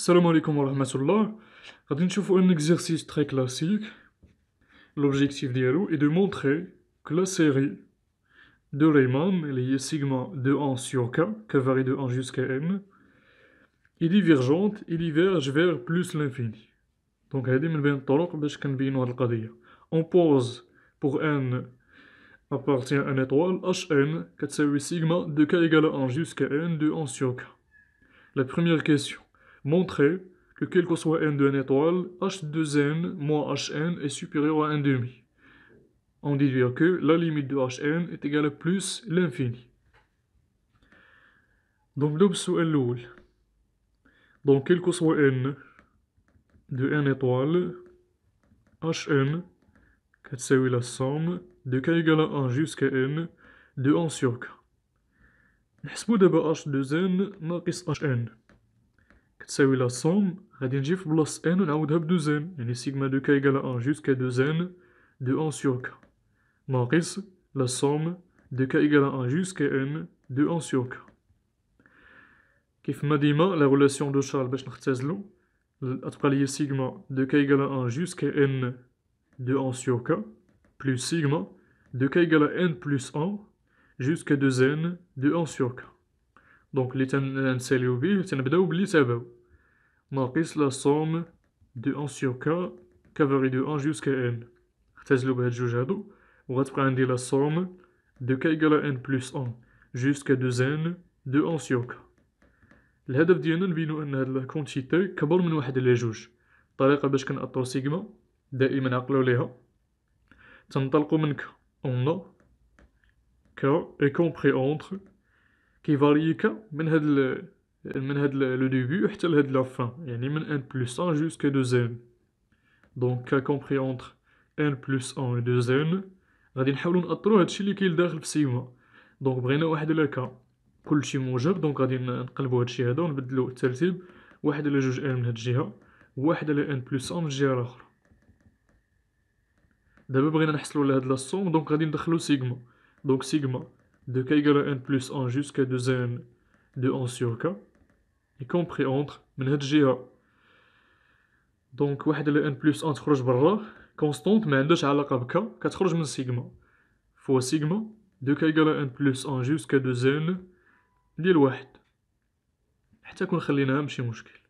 Salam alaykoum wa rahmatoullah On va faire un exercice très classique L'objectif d'ici est de montrer que la série de l'imam sigma de 1 sur k qui varie de 1 jusqu'à n est divergente et diverge vers plus l'infini Donc, On pose pour n appartient à n étoile hn qui est sigma de k égale à 1 jusqu'à n de 1 sur k La première question montrer que quel que soit n de n étoile, h2n moins hn est supérieur à 1,5. On déduit que la limite de hn est égale à plus l'infini. Donc Donc quel que soit n de n étoile, hn كتساوي la somme de k égale à 1 jusqu'à n de 1 sur k. نحسبو d'abord h2n moins hn c'est-à-dire que la somme de k égale 1 jusqu'à 2N de 1 sur K. En revanche, la somme de k égale 1 jusqu'à N de 1 sur K. Comme je l'ai la relation de Charles-Bach-Naghtézlo est la somme de k égale 1 jusqu'à N de 1 sur K plus sigma de k égale à N plus 1 jusqu'à 2N de 1 sur K. Donc, si vous voulez, vous pouvez faire ceci. ناقص لا صوم دو ان سيو كا كفاري دو ان جوسكا ان اختزلو بهاد الجوج هادو وغتبقى عندي لا صوم دو كا إيكالا ان بلوس ان جوسكا دو زان دو ان سيو كا الهدف ديالنا نبينو أن هاد الكونتيتي كبر من واحد الى جوج طريقة باش كنأطرو سيغما دائما عقلو ليها تنطلقو من كا أون كا اي كومبخي اونتر كيفاري كا من هاد من هاد لو ديبي حتى لهاد لا فان يعني من ان بلس ان جوسكا دو زين دونك كا كومبري اونتر ان بلس ان و دو زين غادي نحاولو نأطرو هادشي اللي كاين داخل في سيما دونك بغينا واحد على كا كلشي موجب دونك غادي نقلبو هادشي هذا ونبدلو الترتيب واحد على جوج ان من هاد الجهه واحد على ان بلس ان من الجهه الاخرى دابا بغينا نحصلو على هاد لا سوم دونك غادي ندخلو سيغما دونك سيغما دو كا يقال ان بلس ان جوسكا دو زين دو ان سور كا كومبري اونتر من هاد الجهه دونك واحد على ان بلس ان تخرج برا كونستونت ما عندهاش علاقه بكا كتخرج من سيغما فوا سيغما دو كا ايكال ان بلس ان جوسكا دو زين ديال واحد حتى كون خليناها ماشي مشكل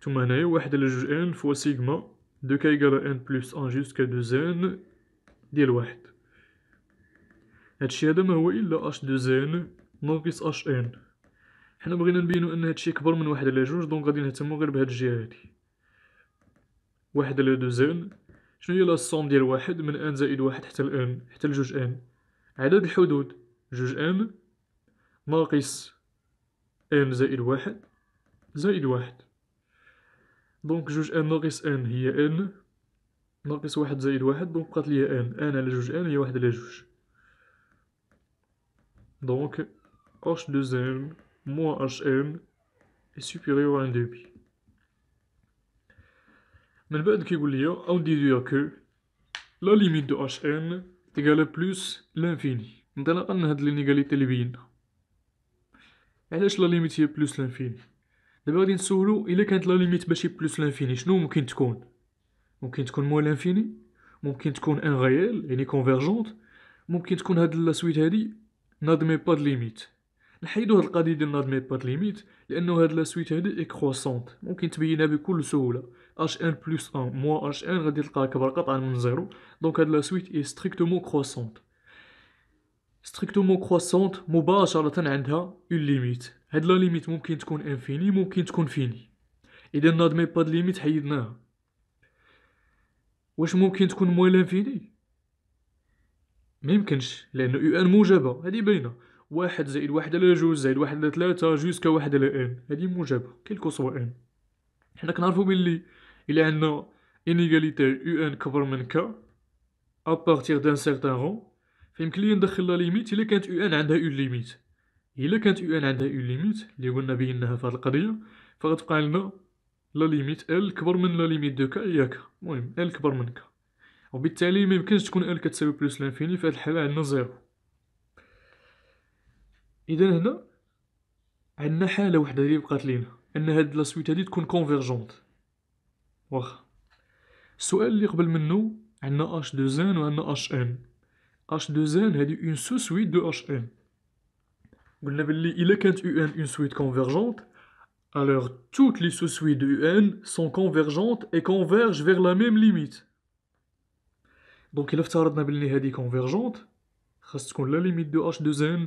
ثم هنايا واحد على جوج ان فوا سيغما دو كا ايكال ان بلس ان جوسكا دو زين ديال واحد هادشي هذا ما هو الا اش دو زين ناقص اش ان حنا بغينا نبينو ان هادشي كبر من واحد على جوج دونك غادي نهتمو غير بهاد الجهه هادي واحد على دو زين شنو هي لا ديال واحد من ان زائد واحد حتى الان حتى لجوج ان عدد الحدود جوج ان ناقص ان زائد واحد زائد واحد دونك جوج ان ناقص ان هي ان ناقص واحد زائد واحد دونك بقات ليا ان ان على جوج ان هي واحد على جوج دونك اش دوزان moins HM est supérieur à 1 demi من بعد كيقول لي او ديدوير كو لا ليميت دو اش ان تيكالا بلوس لانفيني انطلاقا من هاد لينيغاليتي اللي بينا علاش لا ليميت هي بلوس لانفيني دابا غادي نسولو الا كانت لا ليميت باش هي بلوس لانفيني شنو ممكن تكون ممكن تكون مو لانفيني ممكن تكون ان غيال يعني كونفيرجونت ممكن تكون هاد لا سويت هادي نادمي با د ليميت نحيدو هاد القضيه ديال نادمي بات ليميت لانه هاد لا سويت هادي كروسونت ممكن تبينها بكل سهوله اش ان بلس ان موا اش ان غادي تلقاها كبر قطعا من زيرو دونك هاد لا سويت اي ستريكتومون كروسونت ستريكتومون كروسونت مباشره عندها اون ليميت هاد لا ليميت ممكن تكون انفيني ممكن تكون فيني اذا نادمي بات ليميت حيدناها واش ممكن تكون موال لانفيني ما يمكنش لانه يو ان موجبه هذه باينه واحد زائد واحد على جوج زائد واحد على ثلاثة جوسكا واحد على ان هذه موجبة كيلكو سوا ان حنا كنعرفو بلي إلا عندنا انيغاليتي او ان كبر من كا ابغتيغ دان سيغتان غون فيمكن لي ندخل لا ليميت إلا كانت او ان عندها اون ليميت إلا كانت او ان عندها اون ليميت لي قلنا بيناها في هاد القضية فغتبقى لنا لا ليميت ال كبر من لا ليميت دو كا هي كا المهم ال كبر من كا وبالتالي ميمكنش تكون ال كتساوي بلوس لانفيني في هاد الحالة عندنا زيرو اذا هنا عندنا حاله وحده اللي بقات لينا ان هاد لا سويت هادي تكون كونفيرجونت واخا السؤال اللي قبل منه عندنا اش دو زان وعندنا اش ان اش دو زان هادي اون سو سويت دو اش ان قلنا باللي الا كانت يو ان اون سويت كونفيرجونت Alors, toutes les sous-suites de UN sont convergentes et convergent vers la même limite. Donc, il كونفيرجونت خاص convergente. la limite de h دو n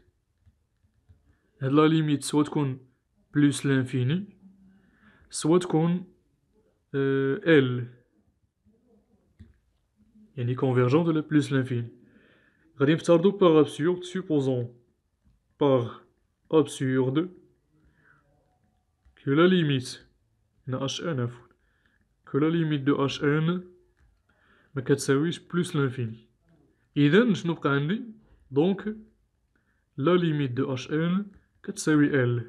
La limite soit plus l'infini soit con l' est convergent de la plus l'infini va par absurde supposons par absurde que la limite de h 1 que la limite de h 1 plus l'infini évidemment je ne peux donc la limite de h 1 que de série L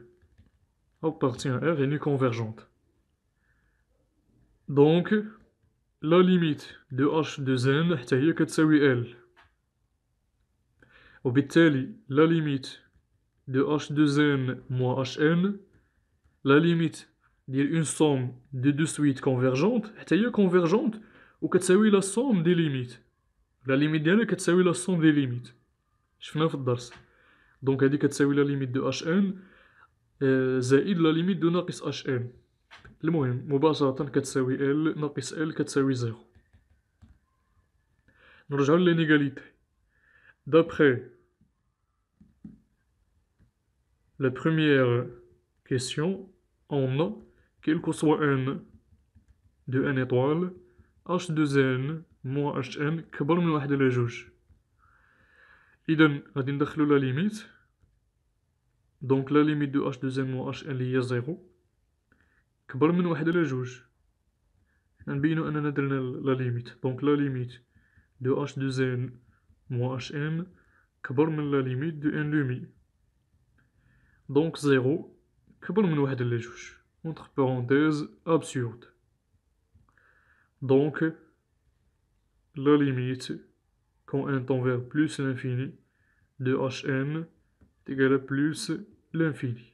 appartient à R est convergente. Donc, la limite de h 2 n هي كتساوي L. وبالتالي la limite de h 2 n moins hn la limite d'une somme de deux suites convergentes est هي convergente وكتساوي la somme des limites. La limite ديالها كتساوي la somme des limites. شفناها في الدرس. Donc, elle dit que 4 la limite de Hn, et euh, la limite de Narx Hn. Le moyen, il y L, L, 4 0. Nous allons voir D'après la première question, on a, quel que soit N de N étoile, H2N moins Hn, qui est le plus 1 de la اذا غادي ندخلو لا ليميت دونك لا ليميت دو اش دوزيام و اش ان هي زيرو كبر من واحد على جوج نبينو اننا درنا لا ليميت دونك لا ليميت دو اش دوزيام و اش ان كبر من لا ليميت دو ان لومي دونك زيرو كبر من واحد على جوج اونتر بارونتيز ابسورد دونك لا ليميت quand un tend vers plus l'infini, de hm égale à plus l'infini.